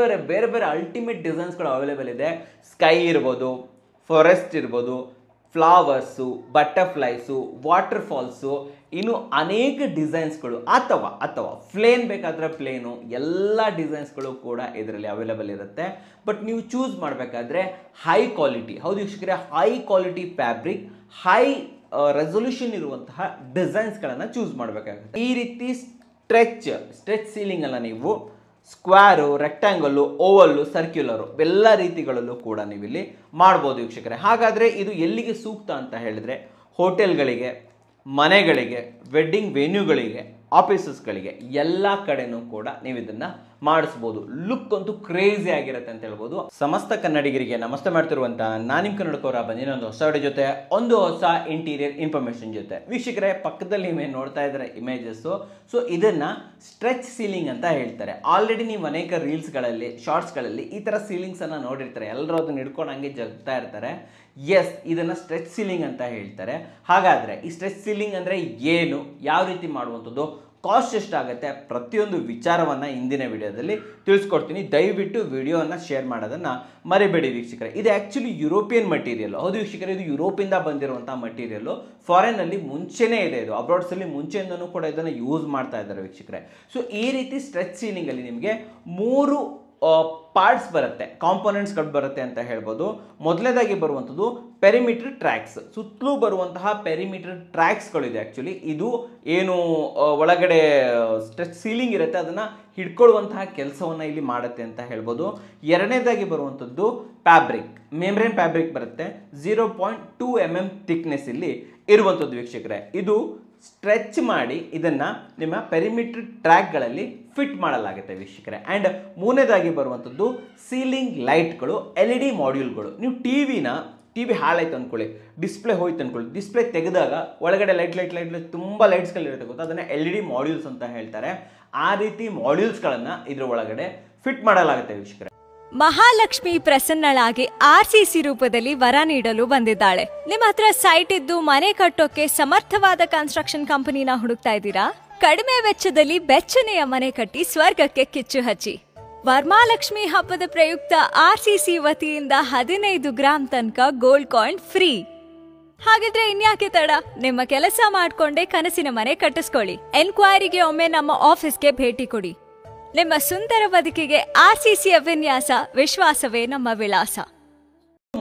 ಬೇರೆ ಬೇರೆ ಬೇರೆ ಅಲ್ಟಿಮೇಟ್ ಡಿಸೈನ್ಸ್ಗಳು ಅವೈಲೇಬಲ್ ಇದೆ ಸ್ಕೈ ಇರ್ಬೋದು ಫಾರೆಸ್ಟ್ ಇರ್ಬೋದು ಫ್ಲವರ್ಸು ಬಟರ್ಫ್ಲೈಸು ವಾಟರ್ಫಾಲ್ಸು ಇನ್ನು ಅನೇಕ ಡಿಸೈನ್ಸ್ಗಳು ಅಥವಾ ಅಥವಾ ಪ್ಲೇನ್ ಬೇಕಾದರೆ ಪ್ಲೇನು ಎಲ್ಲ ಡಿಸೈನ್ಸ್ಗಳು ಕೂಡ ಇದರಲ್ಲಿ ಅವೈಲೇಬಲ್ ಇರುತ್ತೆ ಬಟ್ ನೀವು ಚೂಸ್ ಮಾಡಬೇಕಾದ್ರೆ ಹೈ ಕ್ವಾಲಿಟಿ ಹೌದು ವೀಕ್ಷಕರೇ high quality fabric high resolution ಇರುವಂತಹ ಡಿಸೈನ್ಸ್ಗಳನ್ನು ಚೂಸ್ ಮಾಡಬೇಕಾಗುತ್ತೆ ಈ ರೀತಿ ಸ್ಟ್ರೆಚ್ ಸ್ಟ್ರೆಚ್ ಸೀಲಿಂಗನ್ನು ನೀವು ಸ್ಕ್ವಾರು ರೆಕ್ಟ್ಯಾಂಗಲ್ಲು ಓವಲ್ಲು ಸರ್ಕ್ಯುಲರು ಎಲ್ಲ ರೀತಿಗಳಲ್ಲೂ ಕೂಡ ನೀವು ಇಲ್ಲಿ ಮಾಡ್ಬೋದು ವೀಕ್ಷಕರೇ ಹಾಗಾದರೆ ಇದು ಎಲ್ಲಿಗೆ ಸೂಕ್ತ ಅಂತ ಹೇಳಿದರೆ ಹೋಟೆಲ್ಗಳಿಗೆ ಮನೆಗಳಿಗೆ ವೆಡ್ಡಿಂಗ್ ವೆನ್ಯೂಗಳಿಗೆ ಆಫೀಸಸ್ಗಳಿಗೆ ಎಲ್ಲ ಕಡೆಯೂ ಕೂಡ ನೀವು ಇದನ್ನು ಮಾಡಿಸ್ಬೋದು ಲುಕ್ ಅಂತೂ ಕ್ರೇಜಿ ಆಗಿರುತ್ತೆ ಅಂತ ಹೇಳ್ಬೋದು ಸಮಸ್ತ ಕನ್ನಡಿಗರಿಗೆ ನಮಸ್ತೆ ಮಾಡ್ತಿರುವಂತಹ ನಾನಿಮ್ ಕನ್ನಡಕೋರ ಒಂದು ಹೊಸ ವಿಡಿಯೋ ಜೊತೆ ಒಂದು ಹೊಸ ಇಂಟೀರಿಯರ್ ಇನ್ಫಾರ್ಮೇಶನ್ ಜೊತೆ ವೀಕ್ಷಕರೇ ಪಕ್ಕದಲ್ಲಿ ನೀವೇ ನೋಡ್ತಾ ಇದ್ರೆ ಇಮೇಜಸ್ ಸೊ ಇದನ್ನ ಸ್ಟ್ರೆಚ್ ಸೀಲಿಂಗ್ ಅಂತ ಹೇಳ್ತಾರೆ ಆಲ್ರೆಡಿ ನೀವು ಅನೇಕ ರೀಲ್ಸ್ಗಳಲ್ಲಿ ಶಾರ್ಟ್ಸ್ಗಳಲ್ಲಿ ಈ ತರ ಸೀಲಿಂಗ್ಸ್ ಅನ್ನ ನೋಡಿರ್ತಾರೆ ಎಲ್ಲರೂ ಅದನ್ನ ಹಿಡ್ಕೊಂಡು ಹಂಗೆ ಜಗ್ತಾ ಇರ್ತಾರೆ ಎಸ್ ಇದನ್ನ ಸ್ಟ್ರೆಚ್ ಸೀಲಿಂಗ್ ಅಂತ ಹೇಳ್ತಾರೆ ಹಾಗಾದ್ರೆ ಈ ಸ್ಟ್ರೆಚ್ ಸೀಲಿಂಗ್ ಅಂದ್ರೆ ಏನು ಯಾವ ರೀತಿ ಮಾಡುವಂಥದ್ದು ಕಾಸ್ಟ್ ಎಷ್ಟಾಗುತ್ತೆ ಪ್ರತಿಯೊಂದು ವಿಚಾರವನ್ನು ಇಂದಿನ ವಿಡಿಯೋದಲ್ಲಿ ತಿಳಿಸ್ಕೊಡ್ತೀನಿ ದಯವಿಟ್ಟು ವಿಡಿಯೋನ ಶೇರ್ ಮಾಡೋದನ್ನು ಮರಿಬೇಡಿ ವೀಕ್ಷಕರೇ ಇದು ಆ್ಯಕ್ಚುಲಿ ಯುರೋಪಿಯನ್ ಮಟೀರಿಯಲ್ ಹೌದು ವೀಕ್ಷಕರೇ ಇದು ಯುರೋಪಿಂದ ಬಂದಿರುವಂಥ ಮಟೀರಿಯಲ್ಲು ಫಾರಿನಲ್ಲಿ ಮುಂಚೆನೇ ಇದೆ ಇದು ಅಬ್ರಾಡ್ಸಲ್ಲಿ ಮುಂಚೆಯಿಂದನೂ ಕೂಡ ಇದನ್ನು ಯೂಸ್ ಮಾಡ್ತಾ ಇದ್ದಾರೆ ವೀಕ್ಷಕರೇ ಸೊ ಈ ರೀತಿ ಸ್ಟ್ರೆಚ್ ಸೀಲಿಂಗಲ್ಲಿ ನಿಮಗೆ ಮೂರು ಪಾರ್ಟ್ಸ್ ಬರುತ್ತೆ ಕಾಂಪೊನೆಂಟ್ಸ್ಗಳು ಬರುತ್ತೆ ಅಂತ ಹೇಳ್ಬೋದು ಮೊದಲನೇದಾಗಿ ಬರುವಂಥದ್ದು ಪೆರಿಮೀಟರ್ ಟ್ರ್ಯಾಕ್ಸ್ ಸುತ್ತಲೂ ಬರುವಂತಹ ಪೆರಿಮೀಟರ್ ಟ್ರ್ಯಾಕ್ಸ್ಗಳಿದೆ ಆ್ಯಕ್ಚುಲಿ ಇದು ಏನು ಒಳಗಡೆ ಸ್ಟ್ರೆಚ್ ಸೀಲಿಂಗ್ ಇರುತ್ತೆ ಅದನ್ನು ಹಿಡ್ಕೊಳ್ಳುವಂತಹ ಕೆಲಸವನ್ನು ಇಲ್ಲಿ ಮಾಡುತ್ತೆ ಅಂತ ಹೇಳ್ಬೋದು ಎರಡನೇದಾಗಿ ಬರುವಂಥದ್ದು ಫ್ಯಾಬ್ರಿಕ್ ಮೆಮ್ರೇನ್ ಫ್ಯಾಬ್ರಿಕ್ ಬರುತ್ತೆ zero point two M M thickness ಇಲ್ಲಿ ಇರುವಂಥದ್ದು ವೀಕ್ಷಕರೇ ಇದು ಸ್ಟ್ರೆಚ್ ಮಾಡಿ ಇದನ್ನು ನಿಮ್ಮ ಪೆರಿಮೀಟ್ರ್ ಟ್ರ್ಯಾಕ್ಗಳಲ್ಲಿ ಫಿಟ್ ಮಾಡಲಾಗುತ್ತೆ ವೀಕ್ಷಕರೇ ಆ್ಯಂಡ್ ಮೂರನೇದಾಗಿ ಬರುವಂಥದ್ದು ಸೀಲಿಂಗ್ ಲೈಟ್ಗಳು ಎಲ್ ಇ ಡಿ ಮಾಡ್ಯೂಲ್ಗಳು ನೀವು ಟಿ ವಿನ ಟಿ ವಿ ಹಾಳಾಯ್ತು ಅಂದ್ಕೊಳ್ಳಿ ಡಿಸ್ಪ್ಲೇ ಹೋಯ್ತು ಅಂದ್ಕೊಳ್ಳಿ ಡಿಸ್ಪ್ಲೇ ತೆಗೆದಾಗ ಒಳಗಡೆ ಲೈಟ್ ಲೈಟ್ ಲೈಟ್ ಲೈಟ್ ತುಂಬ ಲೈಟ್ಸ್ಗಳಿರುತ್ತೆ ಗೊತ್ತಾ ಅದನ್ನು ಎಲ್ ಇ ಡಿ ಮಾಡ್ಯೂಲ್ಸ್ ಅಂತ ಹೇಳ್ತಾರೆ ಆ ರೀತಿ ಮಾಡ್ಯೂಲ್ಸ್ಗಳನ್ನು ಇದರ ಒಳಗಡೆ ಫಿಟ್ ಮಾಡಲಾಗುತ್ತೆ ವೀಕ್ಷಕರೇ ಮಹಾಲಕ್ಷ್ಮಿ ಪ್ರಸನ್ನಳಾಗಿ ಆರ್ ಸಿ ಸಿ ರೂಪದಲ್ಲಿ ವರ ನೀಡಲು ಬಂದಿದ್ದಾಳೆ ನಿಮ್ಮ ಹತ್ರ ಸೈಟ್ ಇದ್ದು ಮನೆ ಕಟ್ಟೋಕೆ ಸಮರ್ಥವಾದ ಕನ್ಸ್ಟ್ರಕ್ಷನ್ ಕಂಪನಿನ ಹುಡುಕ್ತಾ ಇದ್ದೀರಾ ಕಡಿಮೆ ವೆಚ್ಚದಲ್ಲಿ ಬೆಚ್ಚನೆಯ ಮನೆ ಕಟ್ಟಿ ಸ್ವರ್ಗಕ್ಕೆ ಕಿಚ್ಚು ಹಚ್ಚಿ ವರ್ಮಾಲಕ್ಷ್ಮಿ ಹಬ್ಬದ ಪ್ರಯುಕ್ತ ಆರ್ ಸಿ ಸಿ ವತಿಯಿಂದ ಹದಿನೈದು ಗ್ರಾಮ್ ತನಕ ಗೋಲ್ಡ್ ಕಾಯಿನ್ ಫ್ರೀ ಹಾಗಿದ್ರೆ ಇನ್ಯಾಕೆ ತಡ ನಿಮ್ಮ ಕೆಲಸ ಮಾಡ್ಕೊಂಡೆ ಕನಸಿನ ಮನೆ ಕಟ್ಟಿಸ್ಕೊಳ್ಳಿ ಎನ್ಕ್ವೈರಿಗೆ ಒಮ್ಮೆ ನಮ್ಮ ಆಫೀಸ್ಗೆ ಭೇಟಿ ಕೊಡಿ ನಿಮ್ಮ ಸುಂದರ ಬದುಕಿಗೆ ಆರ್ ಸಿ ಸಿ ವಿನ್ಯಾಸ ವಿಶ್ವಾಸವೇ ನಮ್ಮ ವಿಳಾಸ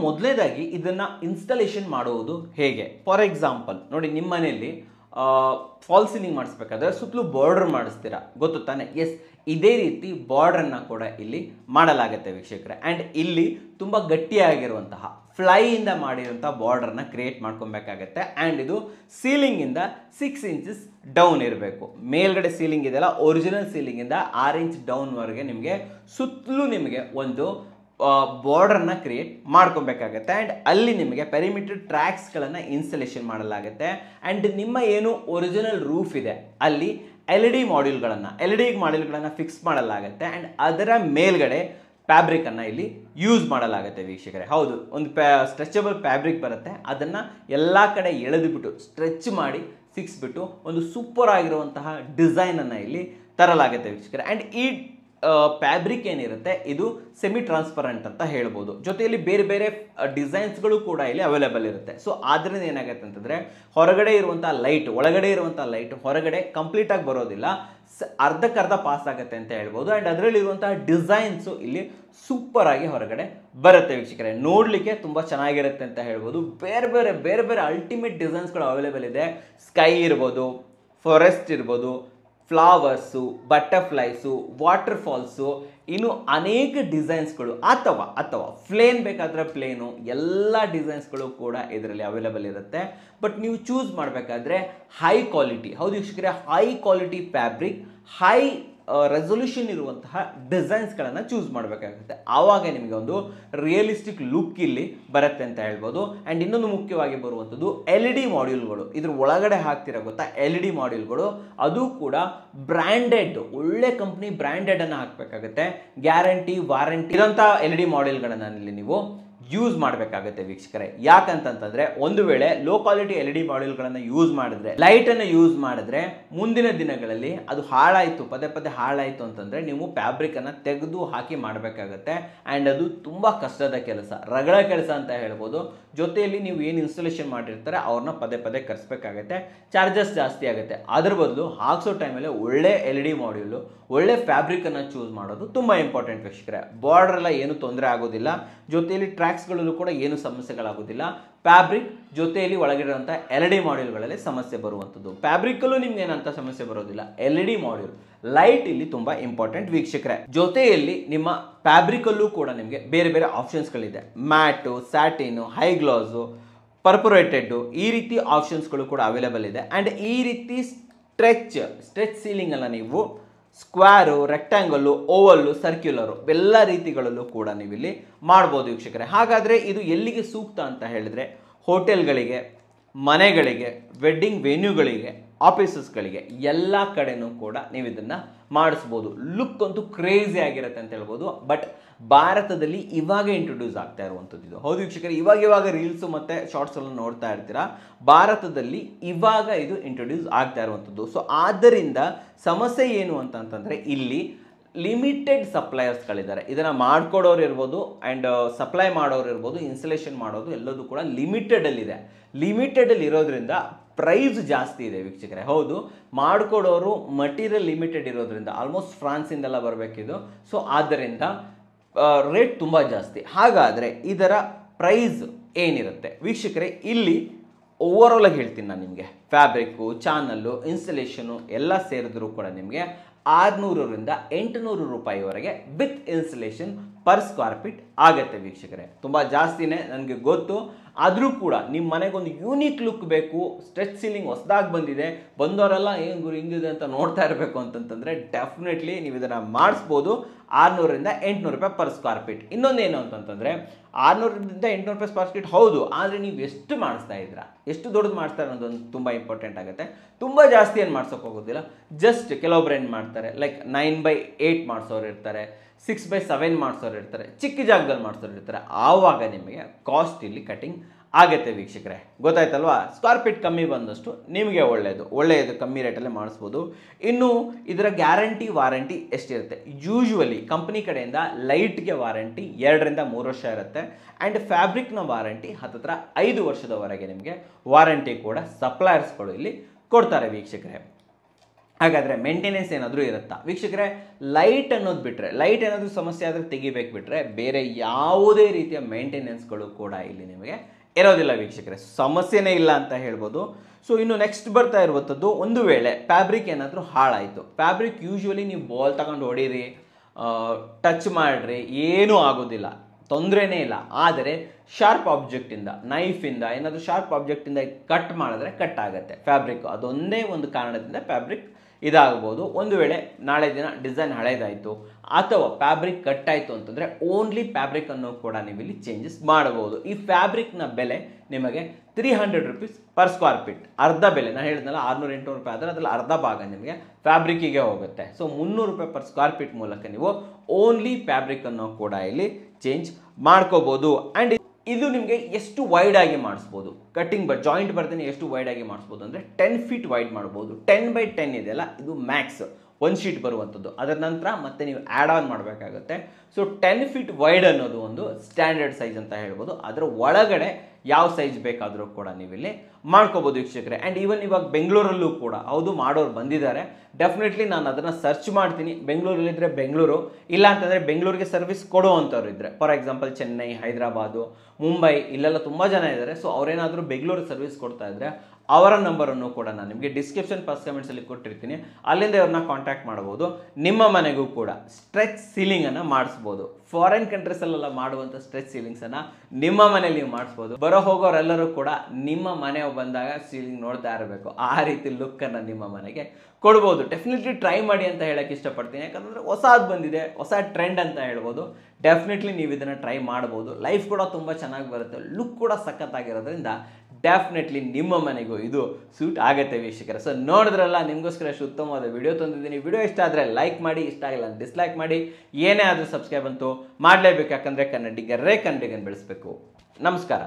ಮೊದಲೇದಾಗಿ ಇದನ್ನು ಇನ್ಸ್ಟಾಲೇಷನ್ ಮಾಡುವುದು ಹೇಗೆ ಫಾರ್ ಎಕ್ಸಾಂಪಲ್ ನೋಡಿ ನಿಮ್ಮ ಮನೆಯಲ್ಲಿ ಫಾಲ್ ಸೀಲಿಂಗ್ ಮಾಡಿಸ್ಬೇಕಾದ್ರೆ ಸುತ್ತಲೂ ಬಾರ್ಡರ್ ಮಾಡಿಸ್ತೀರಾ ಗೊತ್ತು ತಾನೆ ಎಸ್ ಇದೇ ರೀತಿ ಬಾರ್ಡರನ್ನು ಕೂಡ ಇಲ್ಲಿ ಮಾಡಲಾಗುತ್ತೆ ವೀಕ್ಷಕರೇ ಆ್ಯಂಡ್ ಇಲ್ಲಿ ತುಂಬ ಗಟ್ಟಿಯಾಗಿರುವಂತಹ ಫ್ಲೈಯಿಂದ ಮಾಡಿರುವಂಥ ಬಾರ್ಡರ್ನ ಕ್ರಿಯೇಟ್ ಮಾಡ್ಕೊಬೇಕಾಗತ್ತೆ ಆ್ಯಂಡ್ ಇದು ಸೀಲಿಂಗಿಂದ ಸಿಕ್ಸ್ ಇಂಚಸ್ ಡೌನ್ ಇರಬೇಕು ಮೇಲ್ಗಡೆ ಸೀಲಿಂಗ್ ಇದೆಯಲ್ಲ ಒರಿಜಿನಲ್ ಸೀಲಿಂಗಿಂದ ಆರು ಇಂಚ್ ಡೌನ್ವರೆಗೆ ನಿಮಗೆ ಸುತ್ತಲೂ ನಿಮಗೆ ಒಂದು ಬಾರ್ಡರ್ನ ಕ್ರಿಯೇಟ್ ಮಾಡ್ಕೊಬೇಕಾಗತ್ತೆ ಆ್ಯಂಡ್ ಅಲ್ಲಿ ನಿಮಗೆ ಪೆರಿಮೀಟರ್ ಟ್ರ್ಯಾಕ್ಸ್ಗಳನ್ನು ಇನ್ಸ್ಟಲೇಷನ್ ಮಾಡಲಾಗುತ್ತೆ ಆ್ಯಂಡ್ ನಿಮ್ಮ ಏನು ಒರಿಜಿನಲ್ ರೂಫ್ ಇದೆ ಅಲ್ಲಿ ಎಲ್ ಇ e ಡಿ ಮಾಡ್ಯೂಲ್ಗಳನ್ನು ಎಲ್ ಇ e ಡಿ ಮಾಡ್ಯೂಲ್ಗಳನ್ನು ಫಿಕ್ಸ್ ಮಾಡಲಾಗುತ್ತೆ ಆ್ಯಂಡ್ ಅದರ ಮೇಲ್ಗಡೆ ಫ್ಯಾಬ್ರಿಕನ್ನು ಇಲ್ಲಿ ಯೂಸ್ ಮಾಡಲಾಗುತ್ತೆ ವೀಕ್ಷಕರೇ ಹೌದು ಒಂದು ಪ್ಯಾ ಸ್ಟ್ರೆಚಬಲ್ ಫ್ಯಾಬ್ರಿಕ್ ಬರುತ್ತೆ ಅದನ್ನು ಎಲ್ಲ ಕಡೆ ಎಳೆದುಬಿಟ್ಟು ಸ್ಟ್ರೆಚ್ ಮಾಡಿ ಸಿಕ್ಸ್ಬಿಟ್ಟು ಒಂದು ಸೂಪರ್ ಆಗಿರುವಂತಹ ಡಿಸೈನನ್ನು ಇಲ್ಲಿ ತರಲಾಗುತ್ತೆ ವೀಕ್ಷಕರೇ ಆ್ಯಂಡ್ ಈ ಫ್ಯಾಬ್ರಿಕ್ ಏನಿರುತ್ತೆ ಇದು ಸೆಮಿ ಟ್ರಾನ್ಸ್ಪರೆಂಟ್ ಅಂತ ಹೇಳ್ಬೋದು ಜೊತೆಯಲ್ಲಿ ಬೇರೆ ಬೇರೆ ಡಿಸೈನ್ಸ್ಗಳು ಕೂಡ ಇಲ್ಲಿ ಅವೈಲೇಬಲ್ ಇರುತ್ತೆ ಸೊ ಆದ್ರಿಂದ ಏನಾಗುತ್ತೆ ಅಂತಂದರೆ ಹೊರಗಡೆ ಇರುವಂಥ ಲೈಟ್ ಒಳಗಡೆ ಇರುವಂಥ ಲೈಟ್ ಹೊರಗಡೆ ಕಂಪ್ಲೀಟಾಗಿ ಬರೋದಿಲ್ಲ ಅರ್ಧಕ್ಕರ್ಧ ಪಾಸ್ ಆಗುತ್ತೆ ಅಂತ ಹೇಳ್ಬೋದು ಆ್ಯಂಡ್ ಅದರಲ್ಲಿರುವಂಥ ಡಿಸೈನ್ಸು ಇಲ್ಲಿ ಸೂಪರ್ ಆಗಿ ಹೊರಗಡೆ ಬರುತ್ತೆ ವೀಕ್ಷಕರೇ ನೋಡಲಿಕ್ಕೆ ತುಂಬ ಚೆನ್ನಾಗಿರುತ್ತೆ ಅಂತ ಹೇಳ್ಬೋದು ಬೇರೆ ಬೇರೆ ಬೇರೆ ಬೇರೆ ಅಲ್ಟಿಮೇಟ್ ಡಿಸೈನ್ಸ್ಗಳು ಅವೈಲೇಬಲ್ ಇದೆ ಸ್ಕೈ ಇರ್ಬೋದು ಫಾರೆಸ್ಟ್ ಇರ್ಬೋದು ಫ್ಲವರ್ಸು ಬಟರ್ಫ್ಲೈಸು ವಾಟರ್ ಫಾಲ್ಸು ಇನ್ನು ಅನೇಕ ಡಿಸೈನ್ಸ್ಗಳು ಅಥವಾ ಅಥವಾ ಪ್ಲೇನ್ ಬೇಕಾದರೆ ಪ್ಲೇನು ಎಲ್ಲ ಡಿಸೈನ್ಸ್ಗಳು ಕೂಡ ಇದರಲ್ಲಿ ಅವೈಲೇಬಲ್ ಇರುತ್ತೆ ಬಟ್ ನೀವು ಚೂಸ್ ಮಾಡಬೇಕಾದ್ರೆ ಹೈ ಕ್ವಾಲಿಟಿ ಹೌದು ಇಷ್ಟಕ್ಕೆ high quality fabric high resolution ಇರುವಂತಹ ಡಿಸೈನ್ಸ್ಗಳನ್ನು ಚೂಸ್ ಮಾಡಬೇಕಾಗುತ್ತೆ ಆವಾಗ ನಿಮಗೆ ಒಂದು ರಿಯಲಿಸ್ಟಿಕ್ ಲುಕ್ ಇಲ್ಲಿ ಬರುತ್ತೆ ಅಂತ ಹೇಳ್ಬೋದು ಆ್ಯಂಡ್ ಇನ್ನೊಂದು ಮುಖ್ಯವಾಗಿ ಬರುವಂಥದ್ದು ಎಲ್ ಇ ಡಿ ಮಾಡ್ಯೂಲ್ಗಳು ಇದ್ರ ಒಳಗಡೆ ಹಾಕ್ತಿರೋ ಗೊತ್ತಾ ಎಲ್ ಇ ಡಿ ಮಾಡ್ಯೂಲ್ಗಳು ಅದು ಕೂಡ ಬ್ರ್ಯಾಂಡೆಡ್ ಒಳ್ಳೆ ಕಂಪ್ನಿ ಬ್ರ್ಯಾಂಡೆಡನ್ನು ಹಾಕಬೇಕಾಗುತ್ತೆ ಗ್ಯಾರಂಟಿ ವಾರಂಟಿ ಇರೋಂಥ ಎಲ್ ಇ ಡಿ ಮಾಡ್ಯೂಲ್ಗಳನ್ನು ನೀವು ಯೂಸ್ ಮಾಡಬೇಕಾಗುತ್ತೆ ವೀಕ್ಷಕರೇ ಯಾಕಂತಂತಂದ್ರೆ ಒಂದು ವೇಳೆ low quality L E D use ಮಾಡಿದ್ರೆ ಲೈಟ್ ಅನ್ನು ಯೂಸ್ ಮಾಡಿದ್ರೆ ಮುಂದಿನ ದಿನಗಳಲ್ಲಿ ಅದು ಹಾಳಾಯಿತು ಪದೇ ಪದೇ ಹಾಳಾಯಿತು ಅಂತಂದ್ರೆ ನೀವು ಫ್ಯಾಬ್ರಿಕ್ ಅನ್ನು ತೆಗೆದು ಹಾಕಿ ಮಾಡಬೇಕಾಗತ್ತೆ ಆ್ಯಂಡ್ ಅದು ತುಂಬ ಕಷ್ಟದ ಕೆಲಸ ರಗಳ ಕೆಲಸ ಅಂತ ಹೇಳ್ಬೋದು ಜೊತೆಯಲ್ಲಿ ನೀವು ಏನು ಇನ್ಸ್ಟಾಲೇಷನ್ ಮಾಡಿರ್ತಾರೆ ಅವ್ರನ್ನ ಪದೇ ಪದೇ ಕರೆಸ್ಬೇಕಾಗತ್ತೆ ಚಾರ್ಜಸ್ ಜಾಸ್ತಿ ಆಗುತ್ತೆ ಅದ್ರ ಬದಲು ಹಾಕ್ಸೋ ಟೈಮಲ್ಲಿ ಒಳ್ಳೆ ಎಲ್ ಇ ಡಿ ಮಾಡ್ಯೂಲು ಒಳ್ಳೆ ಫ್ಯಾಬ್ರಿಕನ್ನು ಚೂಸ್ ಮಾಡೋದು ತುಂಬ ಇಂಪಾರ್ಟೆಂಟ್ ವೀಕ್ಷಕರೇ ಎಲ್ಲ ಏನು ತೊಂದರೆ ಆಗೋದಿಲ್ಲ ಜೊತೆಯಲ್ಲಿ ಟ್ರ್ಯಾಕ್ ಕೂಡ ಏನು ಸಮಸ್ಯೆಗಳಾಗೋದಿಲ್ಲ ಫ್ಯಾಬ್ರಿಕ್ ಜೊತೆಯಲ್ಲಿ ಒಳಗಿರುವಂಥ ಎಲ್ ಡಿ ಮಾಡ್ಯೂಲ್ಗಳಲ್ಲಿ ಸಮಸ್ಯೆ ಬರುವಂಥದ್ದು ಫ್ಯಾಬ್ರಿಕಲ್ಲೂ ನಿಮ್ಗೆ ಏನಂತ ಸಮಸ್ಯೆ ಬರೋದಿಲ್ಲ L E D module light ಇಲ್ಲಿ ತುಂಬ ಇಂಪಾರ್ಟೆಂಟ್ ವೀಕ್ಷಕರೇ ಜೊತೆಯಲ್ಲಿ ನಿಮ್ಮ ಫ್ಯಾಬ್ರಿಕಲ್ಲೂ ಕೂಡ ನಿಮಗೆ ಬೇರೆ ಬೇರೆ ಆಪ್ಷನ್ಸ್ಗಳಿದೆ ಮ್ಯಾಟು ಸ್ಯಾಟಿನು ಗ್ಲೋಸು ಪರ್ಪೊರೇಟೆಡ್ಡು ಈ ರೀತಿ ಆಪ್ಷನ್ಸ್ಗಳು ಕೂಡ ಅವೈಲೇಬಲ್ ಇದೆ ಆ್ಯಂಡ್ ಈ ರೀತಿ ಸ್ಟ್ರೆಚ್ ಸ್ಟ್ರೆಚ್ ಸೀಲಿಂಗನ್ನು ನೀವು ಸ್ಕ್ವಾರು ರೆಕ್ಟ್ಯಾಂಗಲ್ಲು ಓವಲ್ಲು ಸರ್ಕ್ಯುಲರು ಎಲ್ಲ ರೀತಿಗಳಲ್ಲೂ ಕೂಡ ನೀವಿಲ್ಲಿ ಮಾಡ್ಬೋದು ವೀಕ್ಷಕರೇ ಹಾಗಾದರೆ ಇದು ಎಲ್ಲಿಗೆ ಸೂಕ್ತ ಅಂತ ಹೇಳಿದರೆ ಹೋಟೆಲ್ಗಳಿಗೆ ಮನೆಗಳಿಗೆ ವೆಡ್ಡಿಂಗ್ ವೆನ್ಯೂಗಳಿಗೆ ಆಫೀಸಸ್ಗಳಿಗೆ ಎಲ್ಲ ಕಡೆನೂ ಕೂಡ ನೀವು ಇದನ್ನು ಮಾಡಿಸ್ಬೋದು ಲುಕ್ ಅಂತೂ ಕ್ರೇಜಿ ಆಗಿರುತ್ತೆ ಅಂತ ಹೇಳ್ಬೋದು ಬಟ್ ಭಾರತದಲ್ಲಿ ಇವಾಗ ಇಂಟ್ರೊಡ್ಯೂಸ್ ಆಗ್ತಾ ಇರುವಂಥದ್ದು ಇದು ಹೌದು ವೀಕ್ಷಕರು ಇವಾಗ ಇವಾಗ ರೀಲ್ಸು ಮತ್ತು ಶಾರ್ಟ್ಸ್ ಎಲ್ಲ ನೋಡ್ತಾ ಇರ್ತೀರಾ ಭಾರತದಲ್ಲಿ ಇವಾಗ ಇದು ಇಂಟ್ರೊಡ್ಯೂಸ್ ಆಗ್ತಾ ಇರುವಂಥದ್ದು ಸೊ ಆದ್ದರಿಂದ ಸಮಸ್ಯೆ ಏನು ಅಂತಂತಂದರೆ ಇಲ್ಲಿ ಲಿಮಿಟೆಡ್ ಸಪ್ಲೈಯರ್ಸ್ಗಳಿದ್ದಾರೆ ಇದನ್ನು ಮಾಡ್ಕೊಡೋರು ಇರ್ಬೋದು ಆ್ಯಂಡ್ ಸಪ್ಲೈ ಮಾಡೋರು ಇರ್ಬೋದು ಇನ್ಸ್ಟಲೇಷನ್ ಮಾಡೋದು ಎಲ್ಲದೂ ಕೂಡ ಲಿಮಿಟೆಡಲ್ಲಿದೆ ಲಿಮಿಟೆಡಲ್ಲಿ ಇರೋದ್ರಿಂದ ಪ್ರೈಸ್ ಜಾಸ್ತಿ ಇದೆ ವೀಕ್ಷಕರೇ ಹೌದು ಮಾಡಿಕೊಡೋರು ಮಟೀರಿಯಲ್ ಲಿಮಿಟೆಡ್ ಇರೋದ್ರಿಂದ ಆಲ್ಮೋಸ್ಟ್ ಫ್ರಾನ್ಸಿಂದೆಲ್ಲ ಬರಬೇಕಿದು ಸೊ ಆದ್ದರಿಂದ ರೇಟ್ uh, ತುಂಬ ಜಾಸ್ತಿ ಹಾಗಾದರೆ ಇದರ ಪ್ರೈಸ್ ಏನಿರುತ್ತೆ ವೀಕ್ಷಕರೇ ಇಲ್ಲಿ ಓವರ್ ಆಗಿ ಹೇಳ್ತೀನಿ ನಾನು ನಿಮಗೆ ಫ್ಯಾಬ್ರಿಕ್ಕು ಚಾನಲ್ಲು ಇನ್ಸ್ಟಲೇಷನು ಎಲ್ಲ ಸೇರಿದ್ರೂ ಕೂಡ ನಿಮಗೆ ಆರುನೂರರಿಂದ ಎಂಟುನೂರು ರೂಪಾಯಿವರೆಗೆ with installation per square feet ಆಗುತ್ತೆ ವೀಕ್ಷಕರೇ ತುಂಬ ಜಾಸ್ತಿನೇ ನನಗೆ ಗೊತ್ತು ಆದರೂ ಕೂಡ ನಿಮ್ಮ ಮನೆಗೊಂದು ಯೂನಿಕ್ ಲುಕ್ ಬೇಕು ಸ್ಟ್ರೆಚ್ ಸೀಲಿಂಗ್ ಹೊಸದಾಗಿ ಬಂದಿದೆ ಬಂದವರೆಲ್ಲ ಏನು ಗುರು ಹಿಂಗಿದೆ ಅಂತ ನೋಡ್ತಾ ಇರಬೇಕು ಅಂತಂತಂದರೆ ಡೆಫಿನೆಟ್ಲಿ ನೀವು ಇದನ್ನು ಮಾಡಿಸ್ಬೋದು ಆರುನೂರಿಂದ ಎಂಟುನೂರು ರೂಪಾಯಿ ಪರ್ ಸ್ಕ್ವಾರ್ ಫೀಟ್ ಇನ್ನೊಂದೇನು ಅಂತಂತಂದರೆ ಆರುನೂರಿಂದ ಎಂಟುನೂರು ರೂಪಾಯಿ ಸ್ಕ್ವೇರ್ ಫೀಟ್ ಹೌದು ಆದರೆ ನೀವು ಎಷ್ಟು ಮಾಡಿಸ್ತಾ ಇದ್ದೀರಾ ಎಷ್ಟು ದೊಡ್ಡದು ಮಾಡ್ತಾರೆ ಅನ್ನೋದೊಂದು ತುಂಬ ಇಂಪಾರ್ಟೆಂಟ್ ಆಗುತ್ತೆ ತುಂಬ ಜಾಸ್ತಿ ಏನು ಹೋಗೋದಿಲ್ಲ ಜಸ್ಟ್ ಕೆಲವೊಬ್ಬರು ಏನು ಮಾಡ್ತಾರೆ ಲೈಕ್ ನೈನ್ ಬೈ ಏಯ್ಟ್ ಮಾಡಿಸೋರು ಇರ್ತಾರೆ ಸಿಕ್ಸ್ ಬೈ ಸೆವೆನ್ ಮಾಡಿಸೋರು ಇರ್ತಾರೆ ಚಿಕ್ಕ ಜಾಗದಲ್ಲಿ ಮಾಡಿಸೋರು ಇರ್ತಾರೆ ಆವಾಗ ನಿಮಗೆ ಕಾಸ್ಟ್ ಇಲ್ಲಿ ಕಟಿಂಗ್ ಆಗುತ್ತೆ ವೀಕ್ಷಕರೇ ಗೊತ್ತಾಯ್ತಲ್ವಾ ಸ್ಕ್ವೇರ್ ಫೀಟ್ ಕಮ್ಮಿ ಬಂದಷ್ಟು ನಿಮಗೆ ಒಳ್ಳೆಯದು ಒಳ್ಳೆಯದು ಕಮ್ಮಿ ರೇಟಲ್ಲೇ ಮಾಡಿಸ್ಬೋದು ಇನ್ನು ಇದರ ಗ್ಯಾರಂಟಿ ವಾರಂಟಿ ಎಷ್ಟಿರುತ್ತೆ ಯೂಶ್ವಲಿ ಕಂಪ್ನಿ ಕಡೆಯಿಂದ ಲೈಟ್ಗೆ ವಾರಂಟಿ ಎರಡರಿಂದ ಮೂರು ವರ್ಷ ಇರುತ್ತೆ ಆ್ಯಂಡ್ ಫ್ಯಾಬ್ರಿಕ್ನ ವಾರಂಟಿ ಹತ್ತತ್ರ ಐದು ವರ್ಷದವರೆಗೆ ನಿಮಗೆ ವಾರಂಟಿ ಕೂಡ ಸಪ್ಲೈಯರ್ಸ್ಗಳು ಇಲ್ಲಿ ಕೊಡ್ತಾರೆ ವೀಕ್ಷಕರೇ ಹಾಗಾದರೆ ಮೇಂಟೆನೆನ್ಸ್ ಏನಾದರೂ ಇರುತ್ತಾ ವೀಕ್ಷಕರೇ ಲೈಟ್ ಅನ್ನೋದು ಬಿಟ್ಟರೆ ಲೈಟ್ ಏನಾದರೂ ಸಮಸ್ಯೆ ಆದರೆ ತೆಗಿಬೇಕು ಬಿಟ್ಟರೆ ಬೇರೆ ಯಾವುದೇ ರೀತಿಯ ಮೇಂಟೆನೆನ್ಸ್ಗಳು ಕೂಡ ಇಲ್ಲಿ ನಿಮಗೆ ಇರೋದಿಲ್ಲ ವೀಕ್ಷಕರೇ ಸಮಸ್ಯೆನೇ ಇಲ್ಲ ಅಂತ ಹೇಳ್ಬೋದು ಸೊ ಇನ್ನು ನೆಕ್ಸ್ಟ್ ಬರ್ತಾ ಇರುವಂಥದ್ದು ಒಂದು ವೇಳೆ ಫ್ಯಾಬ್ರಿಕ್ ಏನಾದರೂ ಹಾಳಾಯಿತು ಫ್ಯಾಬ್ರಿಕ್ ಯೂಶ್ವಲಿ ನೀವು ಬಾಲ್ ತಗೊಂಡು ಹೊಡೀರಿ ಟಚ್ ಮಾಡಿರಿ ಏನೂ ಆಗೋದಿಲ್ಲ ತೊಂದರೆನೇ ಇಲ್ಲ ಆದರೆ ಶಾರ್ಪ್ ಆಬ್ಜೆಕ್ಟಿಂದ ನೈಫಿಂದ ಏನಾದರೂ ಶಾರ್ಪ್ ಆಬ್ಜೆಕ್ಟಿಂದ ಕಟ್ ಮಾಡಿದ್ರೆ ಕಟ್ ಆಗುತ್ತೆ ಫ್ಯಾಬ್ರಿಕ್ ಅದೊಂದೇ ಒಂದು ಕಾರಣದಿಂದ ಫ್ಯಾಬ್ರಿಕ್ ಇದಾಗ್ಬೋದು ಒಂದು ವೇಳೆ ನಾಳೆ ದಿನ ಡಿಸೈನ್ ಹಳೇದಾಯಿತು ಅಥವಾ ಫ್ಯಾಬ್ರಿಕ್ ಕಟ್ ಆಯಿತು ಅಂತಂದರೆ ಓನ್ಲಿ ಫ್ಯಾಬ್ರಿಕ್ ಅನ್ನು ಕೂಡ ನೀವು ಇಲ್ಲಿ ಚೇಂಜಸ್ ಮಾಡಬಹುದು ಈ ಫ್ಯಾಬ್ರಿಕ್ನ ಬೆಲೆ ನಿಮಗೆ three hundred rupees per square feet ಅರ್ಧ ಬೆಲೆ ನಾನು ಹೇಳಿದ್ನಲ್ಲ ಆರುನೂರು ಎಂಟುನೂರು ರೂಪಾಯಿ ಆದರೆ ಅದರಲ್ಲಿ ಅರ್ಧ ಭಾಗ ನಿಮಗೆ ಫ್ಯಾಬ್ರಿಕ್ಕಿಗೆ ಹೋಗುತ್ತೆ ಸೊ ಮುನ್ನೂರು ರೂಪಾಯಿ ಪರ್ ಸ್ಕ್ವಾರ್ ಫೀಟ್ ಮೂಲಕ ನೀವು ಓನ್ಲಿ ಫ್ಯಾಬ್ರಿಕ್ ಅನ್ನು ಕೂಡ ಇಲ್ಲಿ ಚೇಂಜ್ ಮಾಡ್ಕೋಬೋದು ಆ್ಯಂಡ್ ಇದು ನಿಮಗೆ ಎಷ್ಟು ವೈಡ್ ಆಗಿ ಮಾಡಿಸ್ಬೋದು ಕಟ್ಟಿಂಗ್ ಬರ್ ಜಾಯಿಂಟ್ ಬರ್ತೀನಿ ಎಷ್ಟು ವೈಡ್ ಆಗಿ ಮಾಡಿಸ್ಬೋದು ಅಂದರೆ ಟೆನ್ ಫೀಟ್ ವೈಡ್ ಮಾಡ್ಬೋದು ಟೆನ್ ಬೈ ಟೆನ್ ಇದೆಯಲ್ಲ ಇದು ಮ್ಯಾಕ್ಸ್ ಒಂದು ಶೀಟ್ ಬರುವಂಥದ್ದು ಅದರ ನಂತರ ಮತ್ತೆ ನೀವು ಆ್ಯಡ್ ಆನ್ ಮಾಡಬೇಕಾಗುತ್ತೆ ಸೊ ಟೆನ್ ಫೀಟ್ ವೈಡ್ ಅನ್ನೋದು ಒಂದು ಸ್ಟ್ಯಾಂಡರ್ಡ್ ಸೈಜ್ ಅಂತ ಹೇಳ್ಬೋದು ಅದರ ಒಳಗಡೆ ಯಾವ ಸೈಜ್ ಬೇಕಾದರೂ ಕೂಡ ನೀವಿಲ್ಲಿ ಮಾಡ್ಕೋಬೋದು ವೀಕ್ಷಕರೇ ಆ್ಯಂಡ್ ಈವನ್ ಇವಾಗ ಬೆಂಗಳೂರಲ್ಲೂ ಕೂಡ ಹೌದು ಮಾಡೋರು ಬಂದಿದ್ದಾರೆ ಡೆಫಿನೆಟ್ಲಿ ನಾನು ಅದನ್ನು ಸರ್ಚ್ ಮಾಡ್ತೀನಿ ಬೆಂಗಳೂರಲ್ಲಿದ್ದರೆ ಬೆಂಗಳೂರು ಇಲ್ಲ ಅಂತಂದರೆ ಬೆಂಗಳೂರಿಗೆ ಸರ್ವಿಸ್ ಕೊಡುವಂಥವ್ರು ಇದ್ದರೆ ಫಾರ್ ಎಕ್ಸಾಂಪಲ್ ಚೆನ್ನೈ ಹೈದರಾಬಾದು ಮುಂಬೈ ಇಲ್ಲೆಲ್ಲ ತುಂಬ ಜನ ಇದ್ದಾರೆ ಸೊ ಅವರೇನಾದರೂ ಬೆಂಗಳೂರು ಸರ್ವಿಸ್ ಕೊಡ್ತಾ ಇದ್ದರೆ ಅವರ ನಂಬರನ್ನು ಕೂಡ ನಾನು ನಿಮಗೆ ಡಿಸ್ಕ್ರಿಪ್ಷನ್ ಫಸ್ಟ್ ಕಮೆಂಟ್ಸಲ್ಲಿ ಕೊಟ್ಟಿರ್ತೀನಿ ಅಲ್ಲಿಂದ ಅವ್ರನ್ನ ಕಾಂಟ್ಯಾಕ್ಟ್ ಮಾಡ್ಬೋದು ನಿಮ್ಮ ಮನೆಗೂ ಕೂಡ ಸ್ಟ್ರೆಚ್ ಸೀಲಿಂಗನ್ನು ಮಾಡಿಸ್ಬೋದು ಫಾರಿನ್ ಕಂಟ್ರೀಸಲ್ಲೆಲ್ಲ ಮಾಡುವಂಥ ಸ್ಟ್ರೆಚ್ ಸೀಲಿಂಗ್ಸನ್ನು ನಿಮ್ಮ ಮನೇಲಿ ನೀವು ಮಾಡಿಸ್ಬೋದು ಬರೋ ಹೋಗೋರೆಲ್ಲರೂ ಕೂಡ ನಿಮ್ಮ ಮನೆ ಬಂದಾಗ ಸೀಲಿಂಗ್ ನೋಡ್ತಾ ಇರಬೇಕು ಆ ರೀತಿ ಲುಕ್ಕನ್ನು ನಿಮ್ಮ ಮನೆಗೆ ಕೊಡ್ಬೋದು ಡೆಫಿನೆಟ್ಲಿ ಟ್ರೈ ಮಾಡಿ ಅಂತ ಹೇಳಕ್ಕೆ ಇಷ್ಟಪಡ್ತೀನಿ ಯಾಕಂದರೆ ಹೊಸದು ಬಂದಿದೆ ಹೊಸ ಟ್ರೆಂಡ್ ಅಂತ ಹೇಳ್ಬೋದು ಡೆಫಿನೆಟ್ಲಿ ನೀವು ಇದನ್ನು ಟ್ರೈ ಮಾಡ್ಬೋದು ಲೈಫ್ ಕೂಡ ತುಂಬ ಚೆನ್ನಾಗಿ ಬರುತ್ತೆ ಲುಕ್ ಕೂಡ ಸಖತ್ತಾಗಿರೋದ್ರಿಂದ ಡೆಫಿನೆಟ್ಲಿ ನಿಮ್ಮ ಮನೆಗೂ ಇದು ಸೂಟ್ ಆಗುತ್ತೆ ವೀಕ್ಷಕರ ಸೊ ನೋಡಿದ್ರಲ್ಲ ನಿಮಗೋಸ್ಕರ ಅಷ್ಟು ಉತ್ತಮವಾದ ವಿಡಿಯೋ ತಂದಿದ್ದೀನಿ ವಿಡಿಯೋ ಇಷ್ಟ ಆದರೆ ಲೈಕ್ ಮಾಡಿ ಇಷ್ಟ ಆಗಿಲ್ಲ ಅಂತ ಡಿಸ್ಲೈಕ್ ಮಾಡಿ ಏನೇ ಆದರೂ ಸಬ್ಸ್ಕ್ರೈಬ್ ಅಂತೂ ಮಾಡಲೇಬೇಕು ಯಾಕಂದರೆ ಕನ್ನಡಿಗರೇ ಕನ್ನಡಿಗನ್ ಬೆಳೆಸಬೇಕು ನಮಸ್ಕಾರ